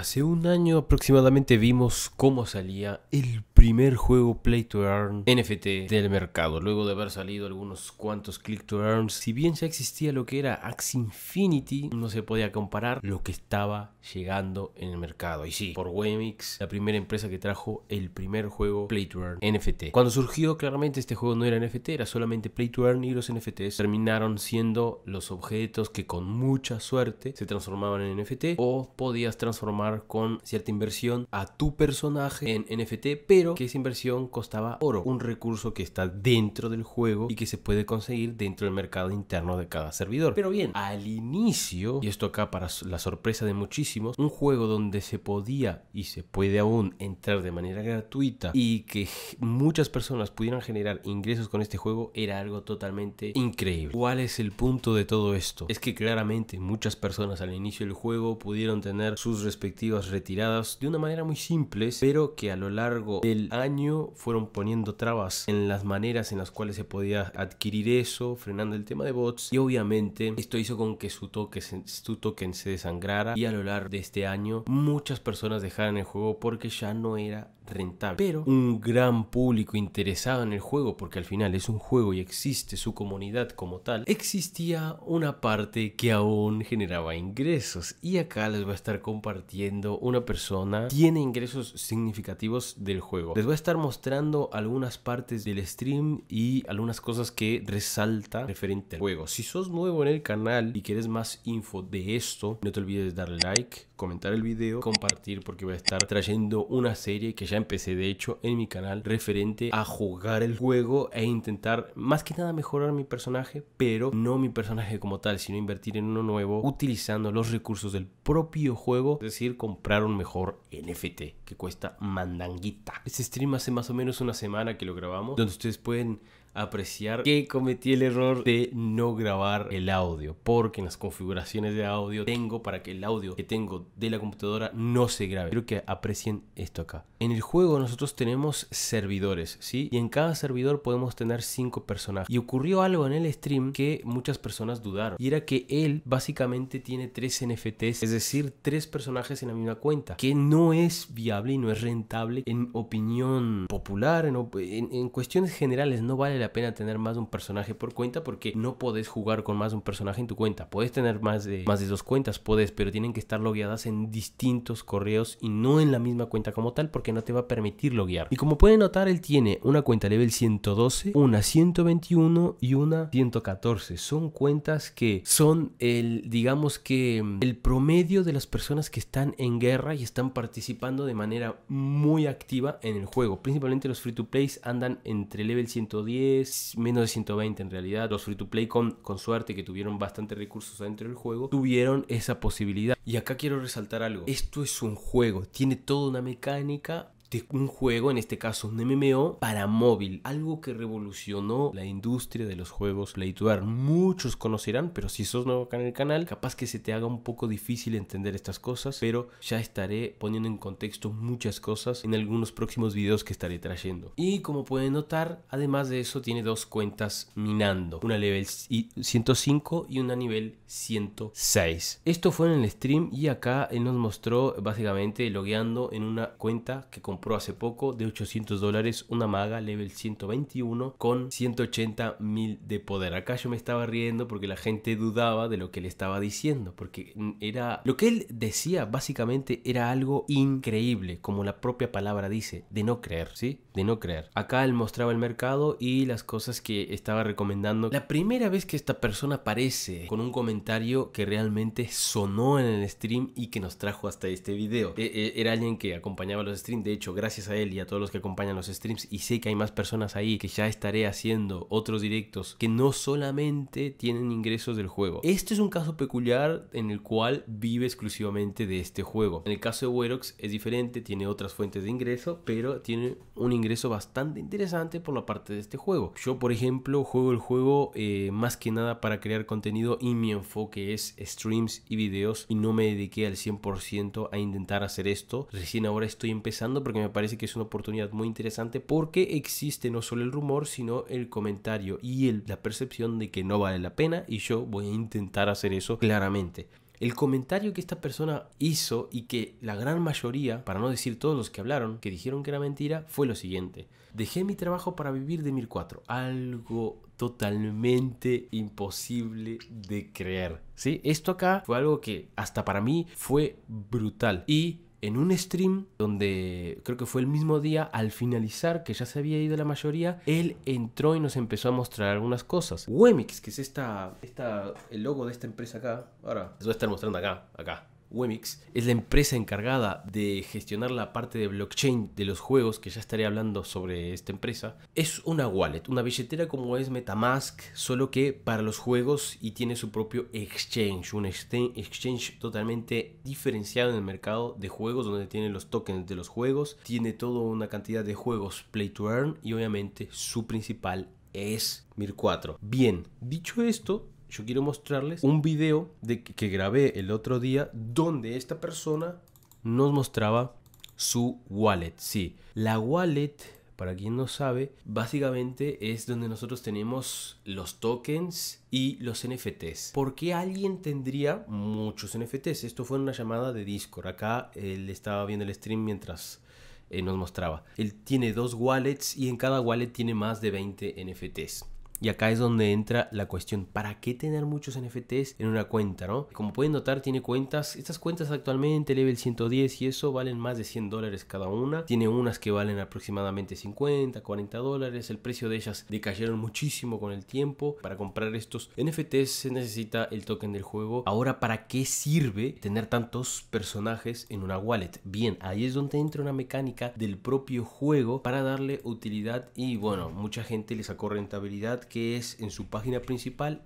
Hace un año aproximadamente vimos cómo salía el primer juego Play to Earn NFT del mercado, luego de haber salido algunos cuantos Click to Earn. Si bien ya existía lo que era Axie Infinity, no se podía comparar lo que estaba llegando en el mercado. Y sí, por Wemix, la primera empresa que trajo el primer juego Play to Earn NFT. Cuando surgió, claramente este juego no era NFT, era solamente Play to Earn y los NFTs terminaron siendo los objetos que con mucha suerte se transformaban en NFT o podías transformar con cierta inversión a tu personaje en NFT, pero que esa inversión costaba oro, un recurso que está dentro del juego y que se puede conseguir dentro del mercado interno de cada servidor. Pero bien, al inicio, y esto acá para la sorpresa de muchísimos, un juego donde se podía y se puede aún entrar de manera gratuita y que muchas personas pudieran generar ingresos con este juego era algo totalmente increíble. ¿Cuál es el punto de todo esto? Es que claramente muchas personas al inicio del juego pudieron tener sus respectivas retiradas de una manera muy simple, pero que a lo largo del año fueron poniendo trabas en las maneras en las cuales se podía adquirir eso, frenando el tema de bots. Y obviamente esto hizo con que su, toque, su token se desangrara y a lo largo de este año muchas personas dejaron el juego porque ya no era rentable. Pero un gran público interesado en el juego, porque al final es un juego y existe su comunidad como tal, existía una parte que aún generaba ingresos. Y acá les voy a estar compartiendo una persona tiene ingresos significativos del juego. Les voy a estar mostrando algunas partes del stream y algunas cosas que resalta referente al juego. Si sos nuevo en el canal y quieres más info de esto, no te olvides darle like, comentar el video, compartir porque voy a estar trayendo una serie que ya empecé de hecho en mi canal referente a jugar el juego e intentar más que nada mejorar mi personaje, pero no mi personaje como tal, sino invertir en uno nuevo utilizando los recursos del propio juego, es decir, comprar un mejor NFT que cuesta mandanguita. Este stream hace más o menos una semana que lo grabamos, donde ustedes pueden apreciar que cometí el error de no grabar el audio porque en las configuraciones de audio tengo para que el audio que tengo de la computadora no se grabe quiero que aprecien esto acá en el juego nosotros tenemos servidores sí y en cada servidor podemos tener cinco personajes y ocurrió algo en el stream que muchas personas dudaron y era que él básicamente tiene tres NFTs es decir tres personajes en la misma cuenta que no es viable y no es rentable en opinión popular en, en cuestiones generales no vale la pena tener más de un personaje por cuenta porque no podés jugar con más de un personaje en tu cuenta. Podés tener más de, más de dos cuentas, podés, pero tienen que estar logueadas en distintos correos y no en la misma cuenta como tal porque no te va a permitir loguear. Y como pueden notar, él tiene una cuenta level 112, una 121 y una 114. Son cuentas que son el, digamos que, mm, el promedio de las personas que están en guerra y están participando de manera muy activa en el juego. Principalmente los free to play andan entre level 110 menos de 120 en realidad. Los free to play con, con suerte que tuvieron bastantes recursos dentro del juego, tuvieron esa posibilidad. Y acá quiero resaltar algo. Esto es un juego, tiene toda una mecánica un juego, en este caso un MMO, para móvil. Algo que revolucionó la industria de los juegos Play Muchos conocerán, pero si sos nuevo acá en el canal, capaz que se te haga un poco difícil entender estas cosas, pero ya estaré poniendo en contexto muchas cosas en algunos próximos videos que estaré trayendo. Y como pueden notar, además de eso, tiene dos cuentas minando. Una level 105 y una nivel 106. Esto fue en el stream y acá él nos mostró básicamente logueando en una cuenta que compró compró hace poco de 800 dólares una maga level 121 con 180 mil de poder. Acá yo me estaba riendo porque la gente dudaba de lo que le estaba diciendo, porque era lo que él decía básicamente era algo increíble, como la propia palabra dice, de no creer, ¿sí? De no creer. Acá él mostraba el mercado y las cosas que estaba recomendando. La primera vez que esta persona aparece con un comentario que realmente sonó en el stream y que nos trajo hasta este video. E, e, era alguien que acompañaba los streams, de hecho gracias a él y a todos los que acompañan los streams y sé que hay más personas ahí que ya estaré haciendo otros directos que no solamente tienen ingresos del juego. Este es un caso peculiar en el cual vive exclusivamente de este juego. En el caso de Werox es diferente, tiene otras fuentes de ingreso, pero tiene un ingreso bastante interesante por la parte de este juego. Yo, por ejemplo, juego el juego eh, más que nada para crear contenido y mi enfoque es streams y videos y no me dediqué al 100% a intentar hacer esto. Recién ahora estoy empezando porque me parece que es una oportunidad muy interesante porque existe no solo el rumor, sino el comentario y la percepción de que no vale la pena y yo voy a intentar hacer eso claramente. El comentario que esta persona hizo y que la gran mayoría, para no decir todos los que hablaron, que dijeron que era mentira, fue lo siguiente. Dejé mi trabajo para vivir de 1004. Algo totalmente imposible de creer. ¿Sí? Esto acá fue algo que hasta para mí fue brutal. Y en un stream donde creo que fue el mismo día, al finalizar, que ya se había ido la mayoría, él entró y nos empezó a mostrar algunas cosas. Wemix, que es esta, esta, el logo de esta empresa acá, ahora, les voy a estar mostrando acá, acá. Wemix es la empresa encargada de gestionar la parte de blockchain de los juegos, que ya estaré hablando sobre esta empresa, es una wallet, una billetera como es Metamask, solo que para los juegos y tiene su propio exchange, un exchange totalmente diferenciado en el mercado de juegos, donde tiene los tokens de los juegos, tiene toda una cantidad de juegos play to earn y obviamente su principal es MIR4. Bien, dicho esto, yo quiero mostrarles un video de que, grabé el otro día donde esta persona nos mostraba su wallet. Sí, la wallet para quien no sabe, básicamente es donde nosotros tenemos los tokens y los NFTs. ¿Por qué alguien tendría muchos NFTs? Esto fue una llamada de Discord. Acá él estaba viendo el stream mientras eh, nos mostraba. Él tiene dos wallets y en cada wallet tiene más de 20 NFTs. Y acá es donde entra la cuestión, ¿para qué tener muchos NFTs en una cuenta, no? Como pueden notar, tiene cuentas, estas cuentas actualmente level 110 y eso valen más de 100 dólares cada una. Tiene unas que valen aproximadamente 50, 40 dólares. El precio de ellas decayeron muchísimo con el tiempo. Para comprar estos NFTs se necesita el token del juego. Ahora, ¿para qué sirve tener tantos personajes en una wallet? Bien, ahí es donde entra una mecánica del propio juego para darle utilidad y bueno, mucha gente le sacó rentabilidad que es en su página principal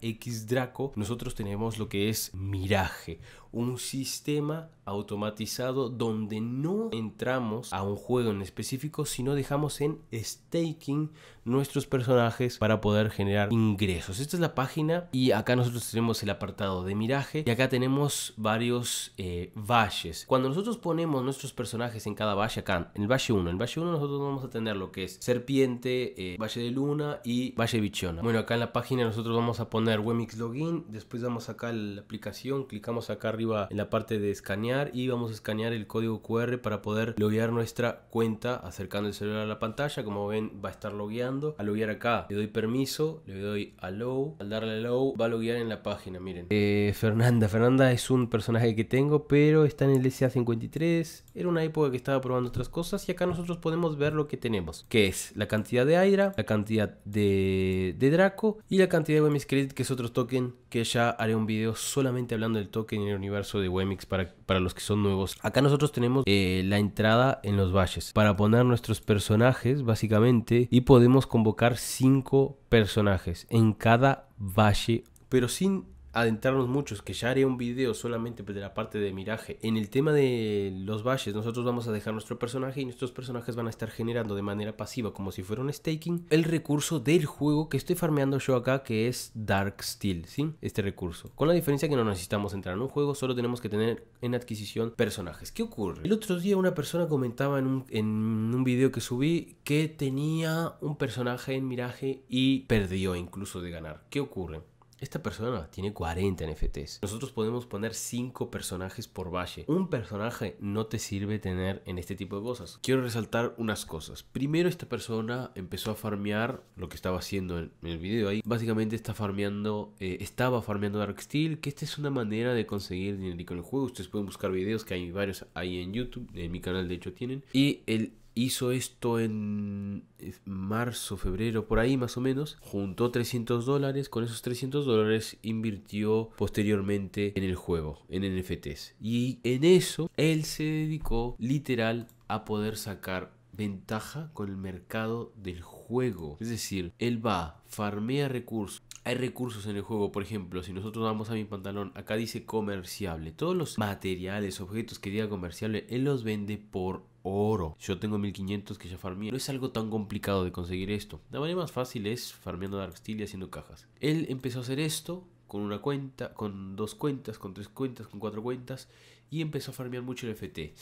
Draco nosotros tenemos lo que es miraje, un sistema automatizado donde no entramos a un juego en específico, sino dejamos en staking nuestros personajes para poder generar ingresos. Esta es la página y acá nosotros tenemos el apartado de miraje y acá tenemos varios eh, valles. Cuando nosotros ponemos nuestros personajes en cada valle, acá en el valle 1, en el valle 1 nosotros vamos a tener lo que es serpiente, eh, valle de luna y valle bichona. Bueno, acá en la página nosotros vamos a poner Wemix Login, después damos acá la aplicación, clicamos acá arriba en la parte de escanear y vamos a escanear el código QR para poder loguear nuestra cuenta acercando el celular a la pantalla. Como ven, va a estar logueando. Al loguear acá, le doy permiso, le doy allow. Al darle allow, va a loguear en la página. Miren, eh, Fernanda. Fernanda es un personaje que tengo, pero está en el SA53. Era una época que estaba probando otras cosas y acá nosotros podemos ver lo que tenemos, que es la cantidad de Hydra, la cantidad de, Draco y la cantidad de Wemis Credit, que es otro token que ya haré un video solamente hablando del token en el universo de Wemix para, para los que son nuevos. Acá nosotros tenemos eh, la entrada en los valles para poner nuestros personajes básicamente y podemos convocar Cinco personajes en cada valle pero sin adentrarnos muchos, que ya haré un video solamente pues, de la parte de miraje. En el tema de los valles, nosotros vamos a dejar nuestro personaje y nuestros personajes van a estar generando de manera pasiva, como si fuera un staking, el recurso del juego que estoy farmeando yo acá, que es Dark Steel, ¿sí? Este recurso. Con la diferencia que no necesitamos entrar en un juego, solo tenemos que tener en adquisición personajes. ¿Qué ocurre? El otro día una persona comentaba en un, en un video que subí que tenía un personaje en miraje y perdió incluso de ganar. ¿Qué ocurre? esta persona tiene 40 NFTs. Nosotros podemos poner 5 personajes por valle. Un personaje no te sirve tener en este tipo de cosas. Quiero resaltar unas cosas. Primero, esta persona empezó a farmear lo que estaba haciendo en el video ahí. Básicamente está farmeando, eh, estaba farmeando Dark Steel, que esta es una manera de conseguir dinero con el juego. Ustedes pueden buscar videos que hay varios ahí en YouTube, en mi canal de hecho tienen. Y el Hizo esto en marzo, febrero, por ahí más o menos. Juntó 300 dólares. Con esos 300 dólares invirtió posteriormente en el juego, en NFTs. Y en eso él se dedicó literal a poder sacar ventaja con el mercado del juego. Es decir, él va, farmea recursos, hay recursos en el juego, por ejemplo, si nosotros vamos a mi pantalón, acá dice comerciable. Todos los materiales, objetos que diga comerciable, él los vende por oro. Yo tengo 1500 que ya farmeé. No es algo tan complicado de conseguir esto. La manera más fácil es farmeando Dark Steel y haciendo cajas. Él empezó a hacer esto con una cuenta, con dos cuentas, con tres cuentas, con cuatro cuentas y empezó a farmear mucho el FT.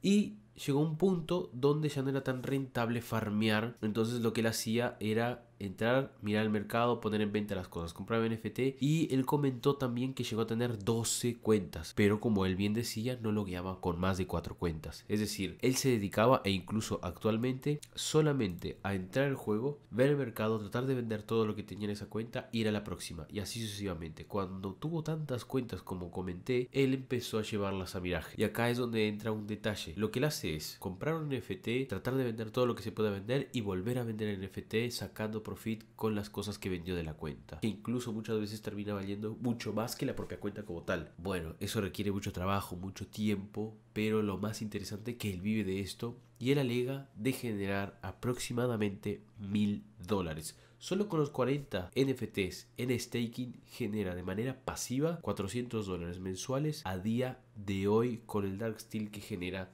Y llegó un punto donde ya no era tan rentable farmear. Entonces lo que él hacía era entrar, mirar el mercado, poner en venta las cosas, comprar NFT. Y él comentó también que llegó a tener 12 cuentas, pero como él bien decía, no lo guiaba con más de 4 cuentas. Es decir, él se dedicaba e incluso actualmente solamente a entrar al juego, ver el mercado, tratar de vender todo lo que tenía en esa cuenta, ir a la próxima y así sucesivamente. Cuando tuvo tantas cuentas como comenté, él empezó a llevarlas a miraje. Y acá es donde entra un detalle. Lo que él hace es comprar un NFT, tratar de vender todo lo que se pueda vender y volver a vender el NFT sacando profit con las cosas que vendió de la cuenta, que incluso muchas veces termina valiendo mucho más que la propia cuenta como tal. Bueno, eso requiere mucho trabajo, mucho tiempo, pero lo más interesante que él vive de esto y él alega de generar aproximadamente mil dólares. Solo con los 40 NFTs en staking genera de manera pasiva 400 dólares mensuales a día de hoy con el Dark Steel que genera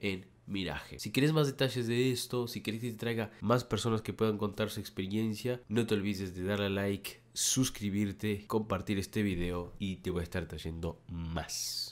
en Miraje. Si quieres más detalles de esto, si quieres que te traiga más personas que puedan contar su experiencia, no te olvides de darle like, suscribirte, compartir este video y te voy a estar trayendo más.